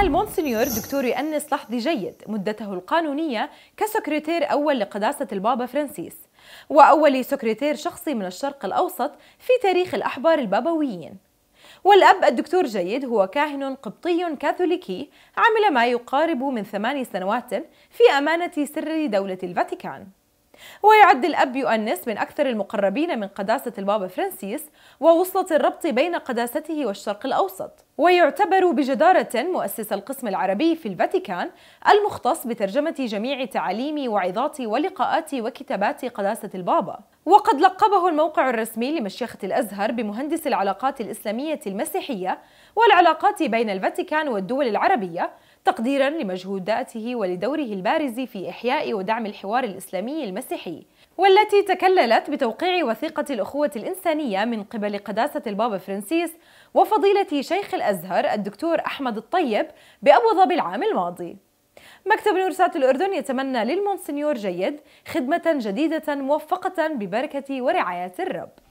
نهى المونسنيور دكتور يؤنس لحظي جيد مدته القانونية كسكرتير أول لقداسة البابا فرانسيس وأول سكرتير شخصي من الشرق الأوسط في تاريخ الأحبار البابويين والأب الدكتور جيد هو كاهن قبطي كاثوليكي عمل ما يقارب من ثمان سنوات في أمانة سر دولة الفاتيكان ويعد الأب يؤنس من أكثر المقربين من قداسة البابا فرانسيس ووصلة الربط بين قداسته والشرق الأوسط ويعتبر بجدارة مؤسس القسم العربي في الفاتيكان المختص بترجمة جميع تعاليم وعظات ولقاءات وكتابات قداسة البابا وقد لقبه الموقع الرسمي لمشيخة الأزهر بمهندس العلاقات الإسلامية المسيحية والعلاقات بين الفاتيكان والدول العربية تقديرا لمجهوداته ولدوره البارز في إحياء ودعم الحوار الإسلامي المسيحي والتي تكللت بتوقيع وثيقة الأخوة الإنسانية من قبل قداسة البابا فرانسيس وفضيلة شيخ الأزهر الدكتور أحمد الطيب بأبو ظبي العام الماضي مكتب نورسات الأردن يتمنى للمونسنيور جيد خدمة جديدة موفقة ببركة ورعاية الرب